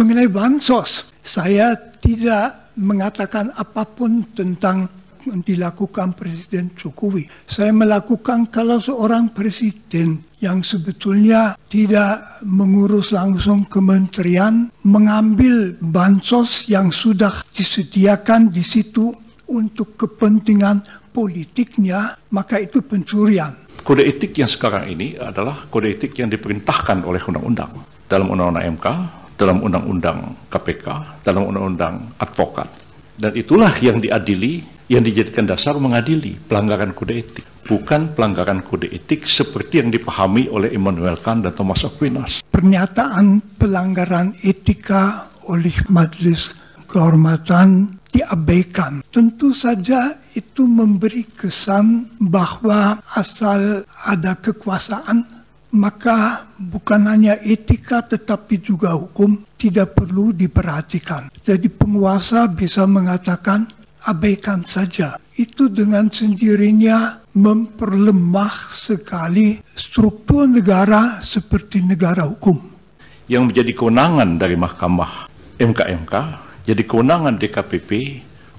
Mengenai bansos, saya tidak mengatakan apapun tentang dilakukan Presiden Jokowi. Saya melakukan kalau seorang presiden yang sebetulnya tidak mengurus langsung kementerian mengambil bansos yang sudah disediakan di situ untuk kepentingan politiknya, maka itu pencurian. Kode etik yang sekarang ini adalah kode etik yang diperintahkan oleh undang-undang. Dalam undang-undang MK dalam undang-undang KPK, dalam undang-undang advokat. Dan itulah yang diadili, yang dijadikan dasar mengadili pelanggaran kode etik. Bukan pelanggaran kode etik seperti yang dipahami oleh Immanuel Kant dan Thomas Aquinas. Pernyataan pelanggaran etika oleh Majelis Kehormatan diabaikan. Tentu saja itu memberi kesan bahwa asal ada kekuasaan maka bukan hanya etika tetapi juga hukum tidak perlu diperhatikan. Jadi penguasa bisa mengatakan abaikan saja. Itu dengan sendirinya memperlemah sekali struktur negara seperti negara hukum. Yang menjadi kewenangan dari Mahkamah MKMK jadi kewenangan DKPP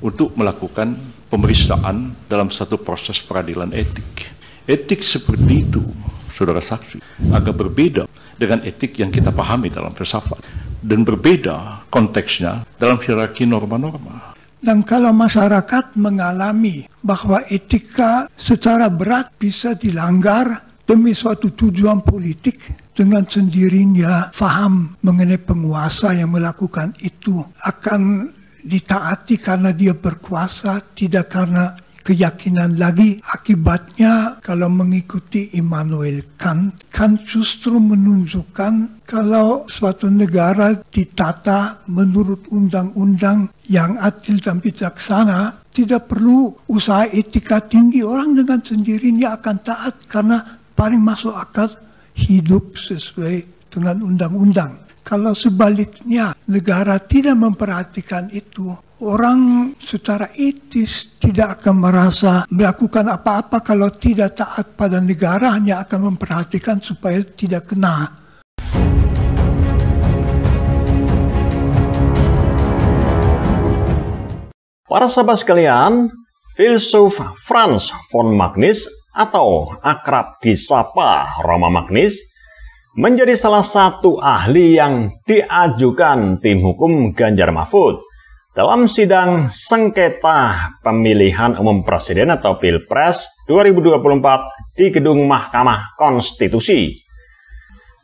untuk melakukan pemeriksaan dalam satu proses peradilan etik. Etik seperti itu saudara saksi, agak berbeda dengan etik yang kita pahami dalam filsafat. Dan berbeda konteksnya dalam hierarki norma-norma. Dan kalau masyarakat mengalami bahwa etika secara berat bisa dilanggar demi suatu tujuan politik dengan sendirinya faham mengenai penguasa yang melakukan itu akan ditaati karena dia berkuasa tidak karena keyakinan lagi. Akibatnya kalau mengikuti Immanuel Kant, Kant justru menunjukkan kalau suatu negara ditata menurut undang-undang yang adil dan bijaksana, tidak perlu usaha etika tinggi. Orang dengan sendirinya akan taat karena paling masuk akal hidup sesuai dengan undang-undang. Kalau sebaliknya negara tidak memperhatikan itu, Orang secara etis tidak akan merasa melakukan apa-apa kalau tidak taat pada negara hanya akan memperhatikan supaya tidak kena. Para sahabat sekalian, filsuf Franz von Magnus atau akrab disapa Roma Magnus menjadi salah satu ahli yang diajukan tim hukum Ganjar Mahfud dalam sidang sengketa pemilihan umum presiden atau Pilpres 2024 di Gedung Mahkamah Konstitusi.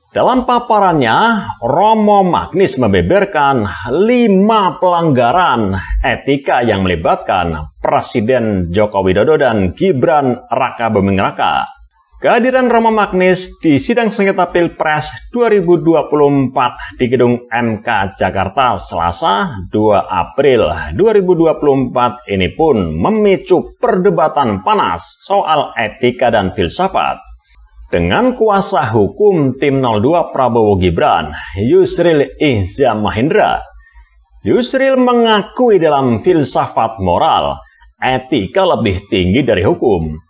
Dalam paparannya, Romo Magnis membeberkan lima pelanggaran etika yang melibatkan Presiden Joko Widodo dan Gibran Raka Bumingraka. Raka. Kehadiran Roma Magnis di sidang sengketa Pilpres 2024 di Gedung MK Jakarta Selasa 2 April 2024 ini pun memicu perdebatan panas soal etika dan filsafat. Dengan kuasa hukum tim 02 Prabowo Gibran, Yusril Ihza Mahendra, Yusril mengakui dalam filsafat moral, etika lebih tinggi dari hukum.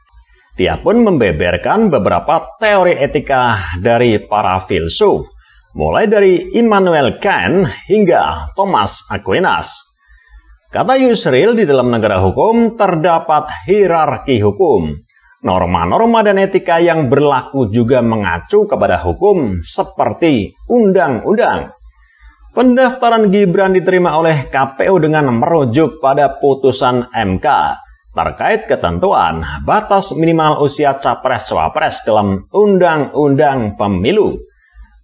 Dia pun membeberkan beberapa teori etika dari para filsuf, mulai dari Immanuel Kant hingga Thomas Aquinas. Kata Yusril, di dalam negara hukum terdapat hierarki hukum. Norma-norma dan etika yang berlaku juga mengacu kepada hukum seperti undang-undang. Pendaftaran Gibran diterima oleh KPU dengan merujuk pada putusan MK terkait ketentuan batas minimal usia capres-cawapres dalam Undang-Undang Pemilu.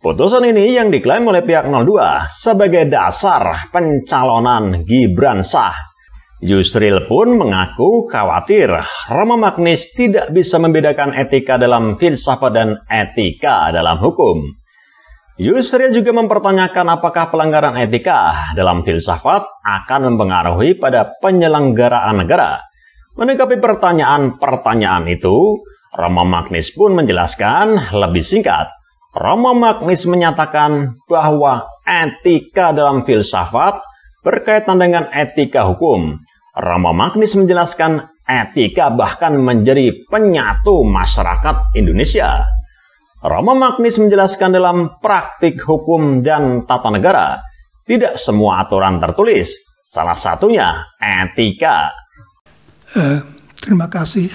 Putusan ini yang diklaim oleh pihak 02 sebagai dasar pencalonan Gibran Sah. Yusril pun mengaku khawatir Roma Magnis tidak bisa membedakan etika dalam filsafat dan etika dalam hukum. Yusril juga mempertanyakan apakah pelanggaran etika dalam filsafat akan mempengaruhi pada penyelenggaraan negara Menanggapi pertanyaan-pertanyaan itu, Romo Magnis pun menjelaskan lebih singkat. Romo Magnis menyatakan bahwa etika dalam filsafat berkaitan dengan etika hukum. Romo Magnis menjelaskan etika bahkan menjadi penyatu masyarakat Indonesia. Romo Magnis menjelaskan dalam praktik hukum dan tata negara, tidak semua aturan tertulis, salah satunya etika. Eh, terima kasih.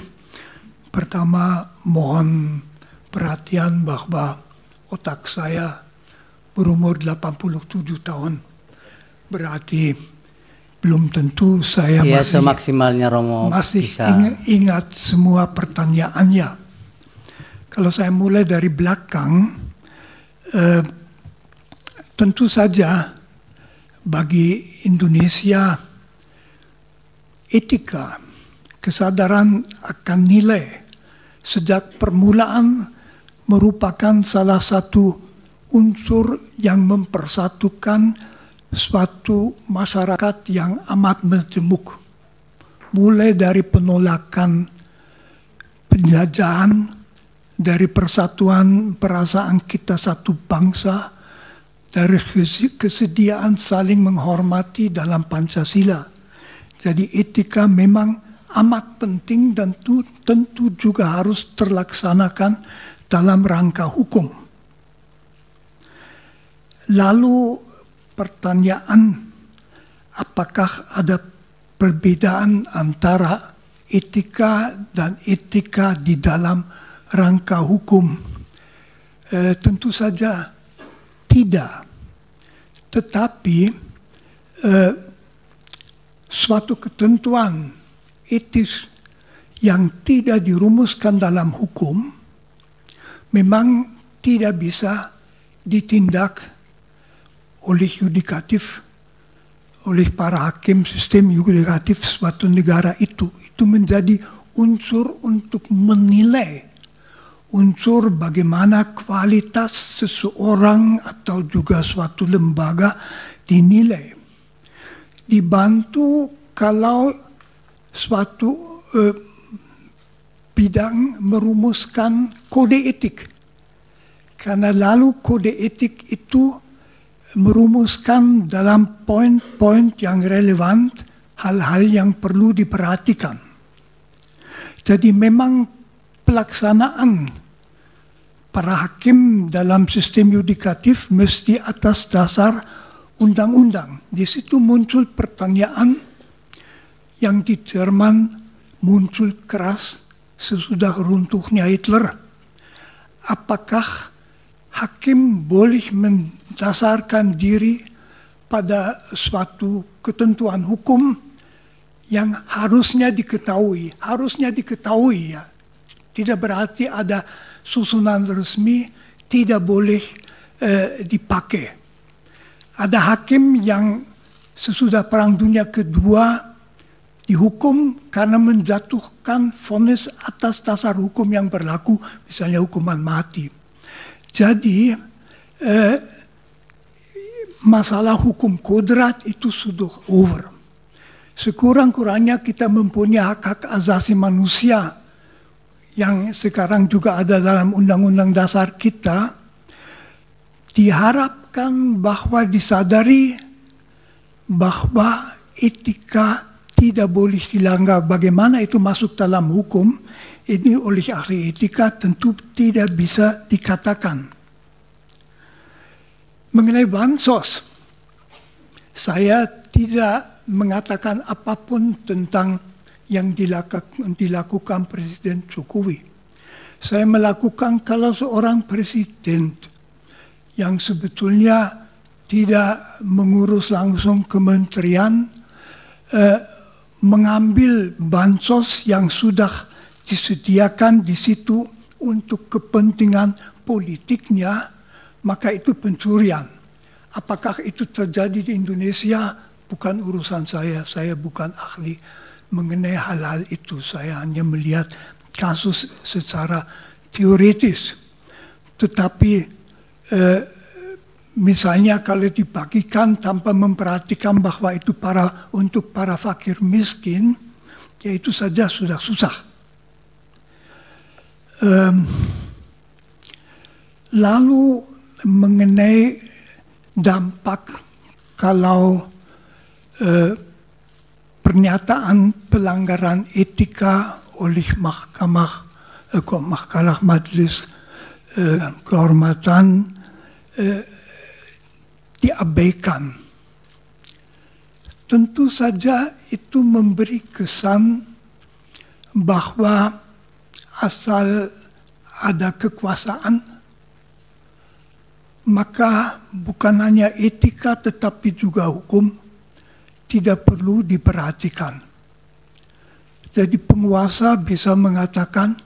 Pertama, mohon perhatian bahwa otak saya berumur 87 tahun. Berarti belum tentu saya ya, masih semaksimalnya Romo masih bisa. Ingat, semua pertanyaannya. Kalau saya mulai dari belakang, eh, tentu saja bagi Indonesia etika kesadaran akan nilai sejak permulaan merupakan salah satu unsur yang mempersatukan suatu masyarakat yang amat menjemuk. Mulai dari penolakan penjajahan, dari persatuan perasaan kita satu bangsa, dari kesediaan saling menghormati dalam Pancasila. Jadi etika memang amat penting dan tu, tentu juga harus terlaksanakan dalam rangka hukum. Lalu pertanyaan apakah ada perbedaan antara etika dan etika di dalam rangka hukum? E, tentu saja tidak. Tetapi e, suatu ketentuan etis yang tidak dirumuskan dalam hukum memang tidak bisa ditindak oleh yudikatif oleh para hakim sistem yudikatif suatu negara itu itu menjadi unsur untuk menilai unsur bagaimana kualitas seseorang atau juga suatu lembaga dinilai dibantu kalau suatu eh, bidang merumuskan kode etik. Karena lalu kode etik itu merumuskan dalam poin-poin yang relevan hal-hal yang perlu diperhatikan. Jadi memang pelaksanaan para hakim dalam sistem yudikatif mesti atas dasar undang-undang. Di situ muncul pertanyaan yang di Jerman muncul keras sesudah runtuhnya Hitler. Apakah hakim boleh mendasarkan diri pada suatu ketentuan hukum yang harusnya diketahui, harusnya diketahui ya. Tidak berarti ada susunan resmi tidak boleh eh, dipakai. Ada hakim yang sesudah Perang Dunia Kedua dihukum karena menjatuhkan vonis atas dasar hukum yang berlaku, misalnya hukuman mati. Jadi eh, masalah hukum kodrat itu sudah over. Sekurang-kurangnya kita mempunyai hak-hak asasi manusia yang sekarang juga ada dalam undang-undang dasar kita, diharapkan bahwa disadari bahwa etika tidak boleh dilanggar. Bagaimana itu masuk dalam hukum, ini oleh ahli etika tentu tidak bisa dikatakan. Mengenai bansos, saya tidak mengatakan apapun tentang yang dilakukan Presiden Jokowi. Saya melakukan kalau seorang presiden yang sebetulnya tidak mengurus langsung kementerian, eh, mengambil bansos yang sudah disediakan di situ untuk kepentingan politiknya, maka itu pencurian. Apakah itu terjadi di Indonesia? Bukan urusan saya, saya bukan ahli mengenai hal-hal itu. Saya hanya melihat kasus secara teoritis. Tetapi eh, Misalnya kalau dibagikan tanpa memperhatikan bahwa itu para untuk para fakir miskin, ya itu saja sudah susah. Um, lalu mengenai dampak kalau uh, pernyataan pelanggaran etika oleh Mahkamah eh, Mahkamah Majelis eh, Kehormatan eh, diabaikan. Tentu saja itu memberi kesan bahwa asal ada kekuasaan, maka bukan hanya etika tetapi juga hukum tidak perlu diperhatikan. Jadi penguasa bisa mengatakan,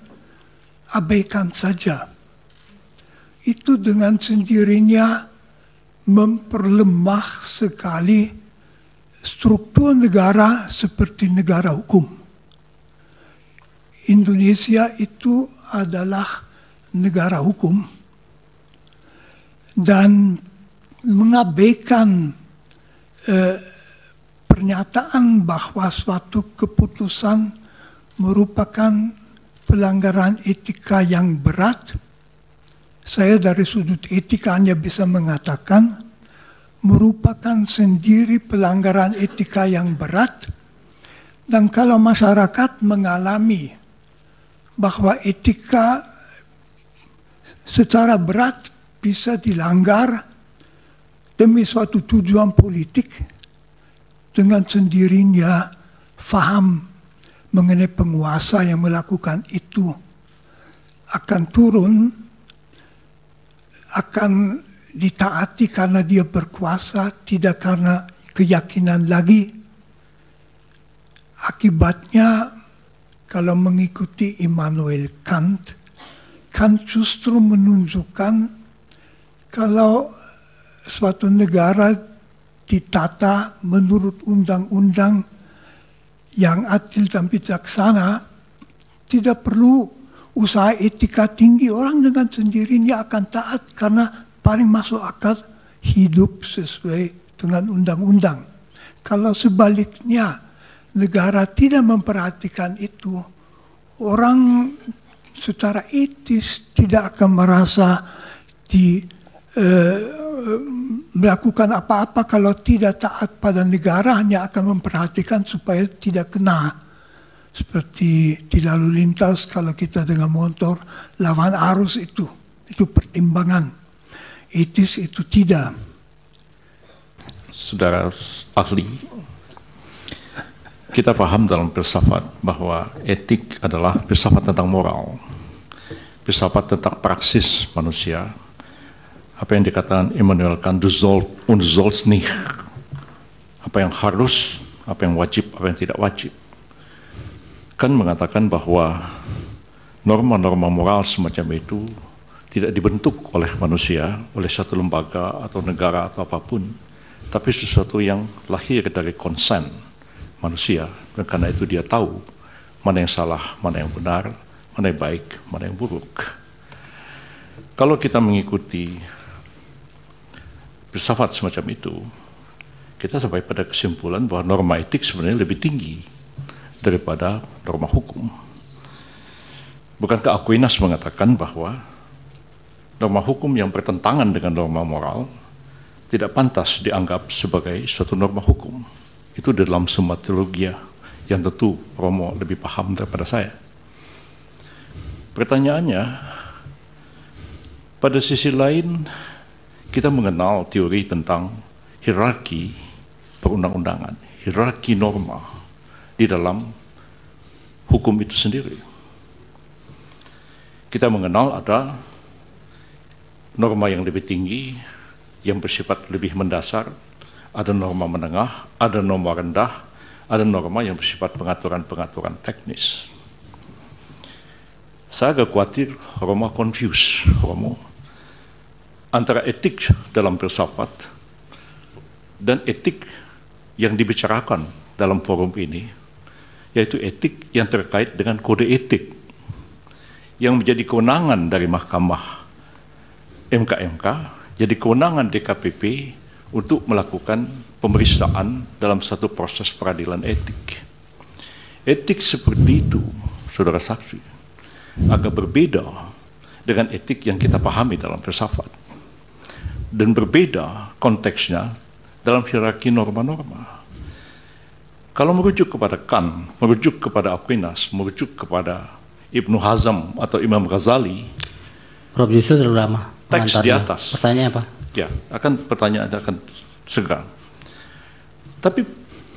abaikan saja. Itu dengan sendirinya memperlemah sekali struktur negara seperti negara hukum. Indonesia itu adalah negara hukum dan mengabaikan eh, pernyataan bahwa suatu keputusan merupakan pelanggaran etika yang berat saya dari sudut etika hanya bisa mengatakan merupakan sendiri pelanggaran etika yang berat dan kalau masyarakat mengalami bahwa etika secara berat bisa dilanggar demi suatu tujuan politik dengan sendirinya faham mengenai penguasa yang melakukan itu akan turun akan ditaati karena dia berkuasa, tidak karena keyakinan lagi. Akibatnya, kalau mengikuti Immanuel Kant, Kant justru menunjukkan kalau suatu negara ditata menurut undang-undang yang adil dan bijaksana, tidak perlu usaha etika tinggi orang dengan sendirinya akan taat karena paling masuk akal hidup sesuai dengan undang-undang. Kalau sebaliknya negara tidak memperhatikan itu, orang secara etis tidak akan merasa di eh, melakukan apa-apa kalau tidak taat pada negara hanya akan memperhatikan supaya tidak kena seperti di lalu lintas kalau kita dengan motor lawan arus itu itu pertimbangan etis itu tidak saudara ahli kita paham dalam filsafat bahwa etik adalah filsafat tentang moral filsafat tentang praksis manusia apa yang dikatakan Immanuel Kant du nih und apa yang harus apa yang wajib apa yang tidak wajib kan mengatakan bahwa norma-norma moral semacam itu tidak dibentuk oleh manusia, oleh satu lembaga atau negara atau apapun, tapi sesuatu yang lahir dari konsen manusia. Dan karena itu dia tahu mana yang salah, mana yang benar, mana yang baik, mana yang buruk. Kalau kita mengikuti filsafat semacam itu, kita sampai pada kesimpulan bahwa norma etik sebenarnya lebih tinggi daripada norma hukum. Bukankah Aquinas mengatakan bahwa norma hukum yang bertentangan dengan norma moral tidak pantas dianggap sebagai suatu norma hukum. Itu dalam semua teologia yang tentu Romo lebih paham daripada saya. Pertanyaannya, pada sisi lain kita mengenal teori tentang hierarki perundang-undangan, hierarki norma di dalam hukum itu sendiri. Kita mengenal ada norma yang lebih tinggi, yang bersifat lebih mendasar, ada norma menengah, ada norma rendah, ada norma yang bersifat pengaturan-pengaturan teknis. Saya agak khawatir Roma confuse, Romo, antara etik dalam filsafat dan etik yang dibicarakan dalam forum ini yaitu etik yang terkait dengan kode etik yang menjadi kewenangan dari Mahkamah MKMK, jadi kewenangan DKPP untuk melakukan pemeriksaan dalam satu proses peradilan etik. Etik seperti itu, saudara saksi, agak berbeda dengan etik yang kita pahami dalam filsafat. Dan berbeda konteksnya dalam hierarki norma-norma. Kalau merujuk kepada Kan, merujuk kepada Aquinas, merujuk kepada Ibnu Hazm atau Imam Ghazali, Prof Yusuf terlalu lama. Teks di atas. Pertanyaan apa? Ya, akan pertanyaan akan segera. Tapi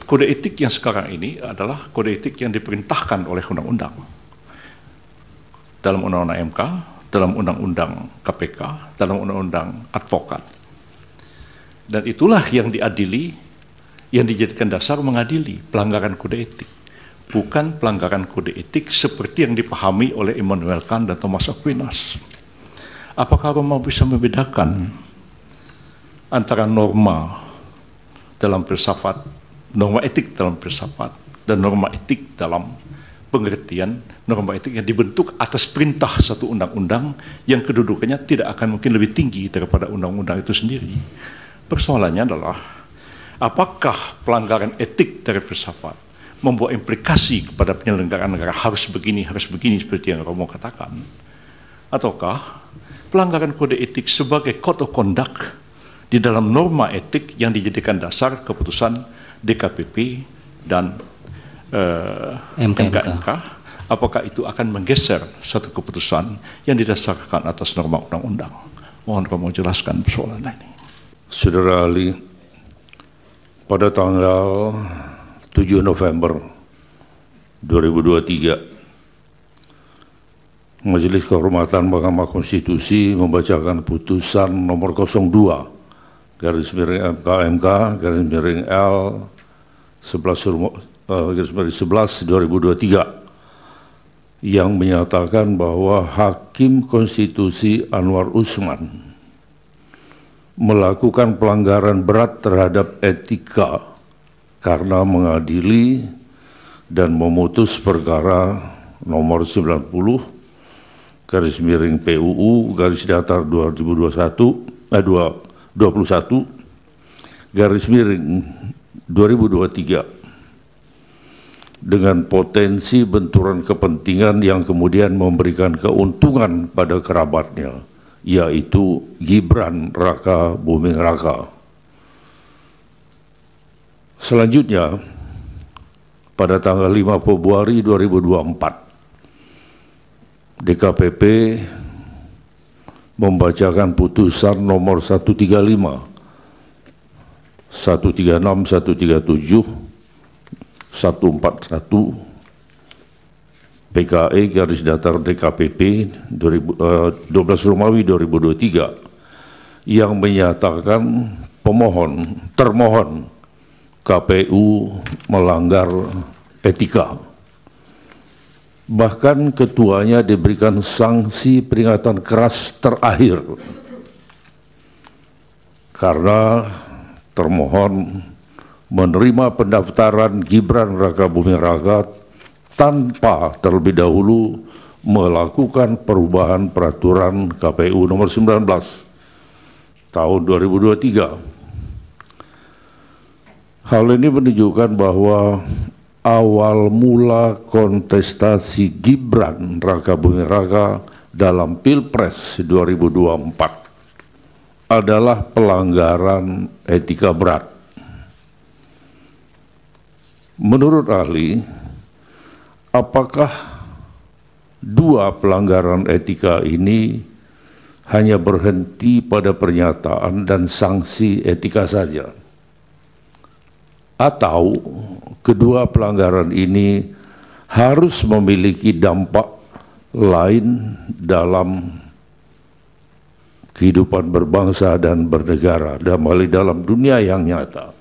kode etik yang sekarang ini adalah kode etik yang diperintahkan oleh undang-undang. Dalam undang-undang MK, dalam undang-undang KPK, dalam undang-undang advokat. Dan itulah yang diadili yang dijadikan dasar mengadili pelanggaran kode etik bukan pelanggaran kode etik seperti yang dipahami oleh Immanuel Kant dan Thomas Aquinas. Apakah Roma bisa membedakan antara norma dalam filsafat, norma etik dalam filsafat, dan norma etik dalam pengertian norma etik yang dibentuk atas perintah satu undang-undang yang kedudukannya tidak akan mungkin lebih tinggi daripada undang-undang itu sendiri. Persoalannya adalah apakah pelanggaran etik dari filsafat membuat implikasi kepada penyelenggaraan negara harus begini, harus begini seperti yang Romo katakan? Ataukah pelanggaran kode etik sebagai code of conduct di dalam norma etik yang dijadikan dasar keputusan DKPP dan uh, eh, MKMK. MKMK, apakah itu akan menggeser satu keputusan yang didasarkan atas norma undang-undang? Mohon kamu jelaskan persoalan ini. Saudara Ali, pada tanggal 7 November 2023 Majelis Kehormatan Mahkamah Konstitusi membacakan putusan nomor 02 garis miring MKMK garis miring L 11 uh, eh, garis miring 11 2023 yang menyatakan bahwa Hakim Konstitusi Anwar Usman melakukan pelanggaran berat terhadap etika karena mengadili dan memutus perkara nomor 90 garis miring PUU garis datar 2021 eh, puluh 21 garis miring 2023 dengan potensi benturan kepentingan yang kemudian memberikan keuntungan pada kerabatnya yaitu Gibran Raka Buming Raka. Selanjutnya, pada tanggal 5 Februari 2024, DKPP membacakan putusan nomor 135, 136, 137, 141, PKE garis datar DKPP 12 eh, Romawi 2023 yang menyatakan pemohon termohon KPU melanggar etika. Bahkan ketuanya diberikan sanksi peringatan keras terakhir karena termohon menerima pendaftaran Gibran Raka Bumi Raka tanpa terlebih dahulu melakukan perubahan peraturan KPU nomor 19 tahun 2023. Hal ini menunjukkan bahwa awal mula kontestasi Gibran Raka bumi Raka dalam Pilpres 2024 adalah pelanggaran etika berat. Menurut ahli, apakah dua pelanggaran etika ini hanya berhenti pada pernyataan dan sanksi etika saja atau kedua pelanggaran ini harus memiliki dampak lain dalam kehidupan berbangsa dan bernegara dan dalam dunia yang nyata.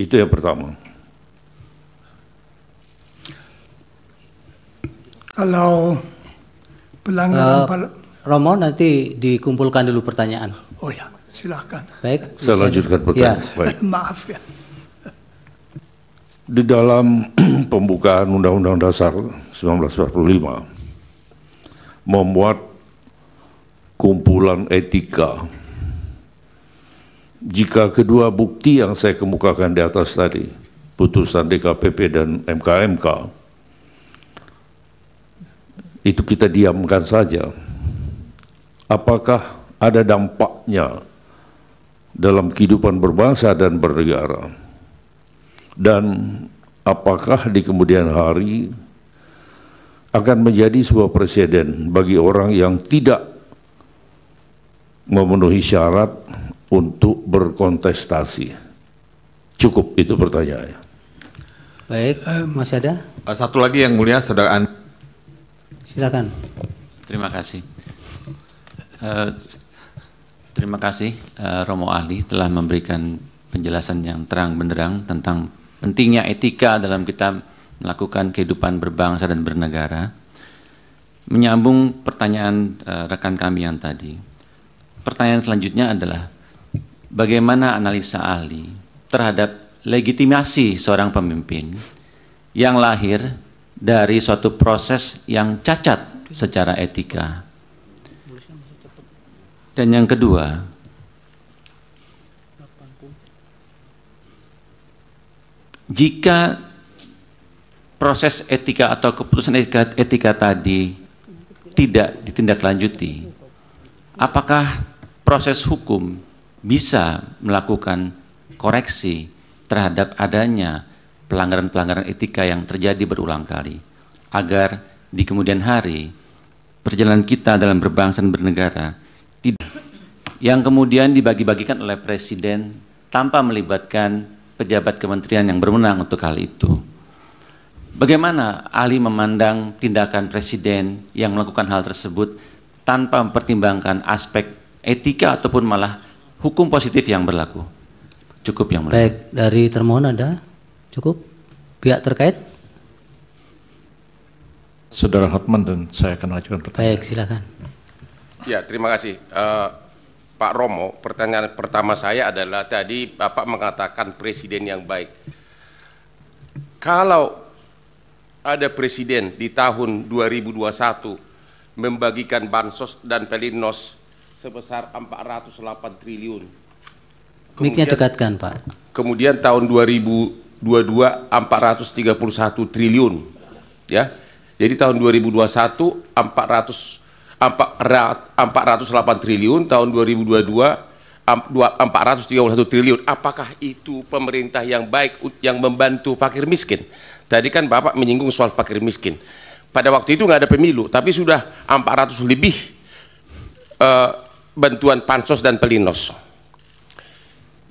Itu yang pertama. Kalau pelanggaran uh, Romo nanti dikumpulkan dulu pertanyaan. Oh ya, silahkan. Baik. Saya lanjutkan pertanyaan. Ya. Baik. Maaf ya. Di dalam pembukaan Undang-Undang Dasar 1945 memuat kumpulan etika. Jika kedua bukti yang saya kemukakan di atas tadi, putusan DKPP dan MKMK, itu kita diamkan saja. Apakah ada dampaknya dalam kehidupan berbangsa dan bernegara? Dan apakah di kemudian hari akan menjadi sebuah presiden bagi orang yang tidak memenuhi syarat untuk berkontestasi? Cukup itu pertanyaannya. Baik, masih ada? Eh, satu lagi yang mulia, saudara Andi. Silakan. Terima kasih. Uh, terima kasih uh, Romo Ali telah memberikan penjelasan yang terang benderang tentang pentingnya etika dalam kita melakukan kehidupan berbangsa dan bernegara. Menyambung pertanyaan uh, rekan kami yang tadi. Pertanyaan selanjutnya adalah bagaimana analisa Ali terhadap legitimasi seorang pemimpin yang lahir dari suatu proses yang cacat secara etika. Dan yang kedua, jika proses etika atau keputusan etika, etika tadi tidak ditindaklanjuti, apakah proses hukum bisa melakukan koreksi terhadap adanya pelanggaran-pelanggaran etika yang terjadi berulang kali agar di kemudian hari perjalanan kita dalam berbangsa dan bernegara tidak yang kemudian dibagi-bagikan oleh presiden tanpa melibatkan pejabat kementerian yang berwenang untuk hal itu. Bagaimana ahli memandang tindakan presiden yang melakukan hal tersebut tanpa mempertimbangkan aspek etika ataupun malah hukum positif yang berlaku? Cukup yang mulia. Baik, dari termohon ada Cukup? Pihak terkait? Saudara Hotman dan saya akan mengajukan pertanyaan. Baik, silakan. Ya, terima kasih. Uh, Pak Romo, pertanyaan pertama saya adalah tadi Bapak mengatakan presiden yang baik. Kalau ada presiden di tahun 2021 membagikan bansos dan pelinos sebesar 408 triliun. Kemudian, dekatkan, Pak. Kemudian tahun 2000 22 431 triliun ya jadi tahun 2021 400 408 triliun tahun 2022 431 triliun apakah itu pemerintah yang baik yang membantu fakir miskin tadi kan Bapak menyinggung soal fakir miskin pada waktu itu nggak ada pemilu tapi sudah 400 lebih uh, bantuan pansos dan pelinos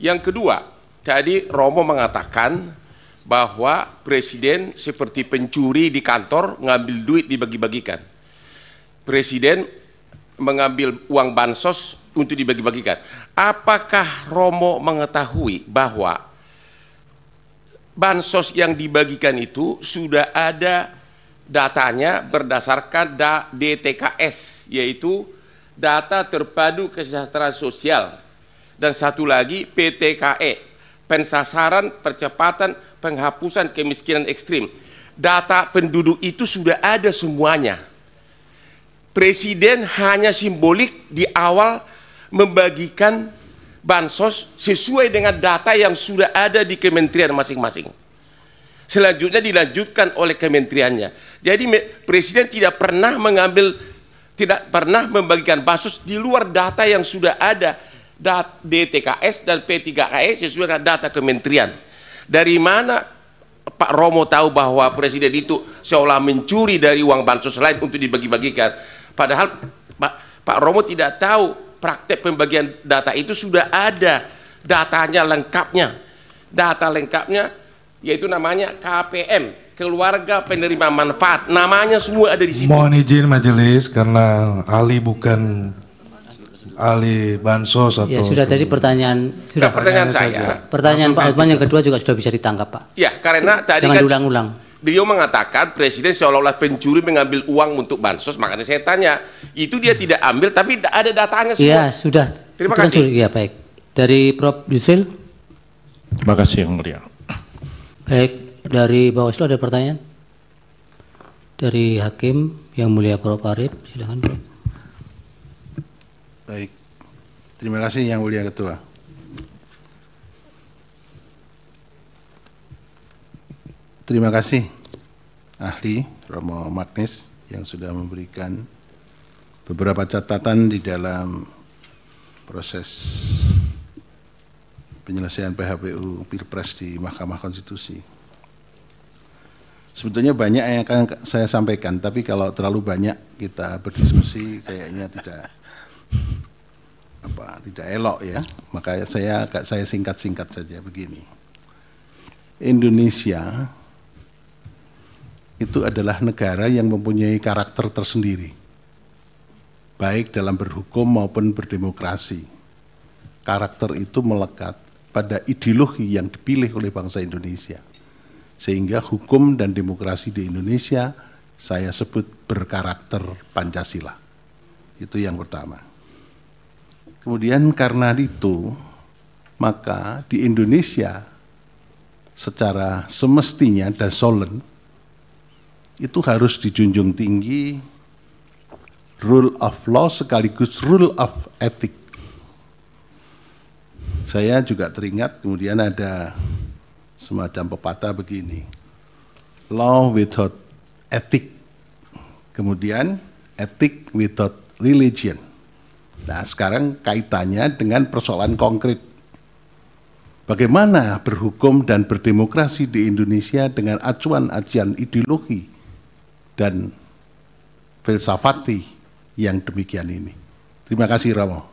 yang kedua jadi Romo mengatakan bahwa presiden seperti pencuri di kantor ngambil duit dibagi-bagikan. Presiden mengambil uang bansos untuk dibagi-bagikan. Apakah Romo mengetahui bahwa bansos yang dibagikan itu sudah ada datanya berdasarkan DTKS yaitu data terpadu kesejahteraan sosial dan satu lagi PTKE pensasaran, percepatan, penghapusan kemiskinan ekstrim. Data penduduk itu sudah ada semuanya. Presiden hanya simbolik di awal membagikan bansos sesuai dengan data yang sudah ada di kementerian masing-masing. Selanjutnya dilanjutkan oleh kementeriannya. Jadi presiden tidak pernah mengambil tidak pernah membagikan bansos di luar data yang sudah ada DTKS dan P3KS sesuai dengan data kementerian. Dari mana Pak Romo tahu bahwa presiden itu seolah mencuri dari uang bansos lain untuk dibagi-bagikan? Padahal Pak, Pak Romo tidak tahu praktek pembagian data itu sudah ada datanya lengkapnya. Data lengkapnya yaitu namanya KPM, keluarga penerima manfaat. Namanya semua ada di sini. Mohon izin majelis karena Ali bukan ahli bansos atau ya sudah dari tadi pertanyaan sudah pertanyaan, pertanyaan saya saja. pertanyaan Langsung Pak Utman yang kedua juga sudah bisa ditangkap Pak ya karena tadi jangan kan diulang-ulang beliau mengatakan presiden seolah-olah pencuri mengambil uang untuk bansos makanya saya tanya itu dia tidak ambil tapi ada datanya sudah ya sudah terima itu kasih kan, ya baik dari Prof Yusril terima kasih yang mulia baik dari Bawaslu ada pertanyaan dari Hakim yang mulia Prof Arif silakan Prof Baik. Terima kasih Yang Mulia Ketua. Terima kasih ahli Romo Magnis yang sudah memberikan beberapa catatan di dalam proses penyelesaian PHPU Pilpres di Mahkamah Konstitusi. Sebetulnya banyak yang akan saya sampaikan, tapi kalau terlalu banyak kita berdiskusi kayaknya tidak apa tidak elok ya maka saya saya singkat-singkat saja begini Indonesia itu adalah negara yang mempunyai karakter tersendiri baik dalam berhukum maupun berdemokrasi karakter itu melekat pada ideologi yang dipilih oleh bangsa Indonesia sehingga hukum dan demokrasi di Indonesia saya sebut berkarakter Pancasila itu yang pertama Kemudian karena itu, maka di Indonesia secara semestinya dan solen itu harus dijunjung tinggi rule of law sekaligus rule of ethic. Saya juga teringat kemudian ada semacam pepatah begini, law without ethic, kemudian ethic without religion Nah, sekarang kaitannya dengan persoalan konkret. Bagaimana berhukum dan berdemokrasi di Indonesia dengan acuan-acuan ideologi dan filsafati yang demikian ini. Terima kasih Ramo.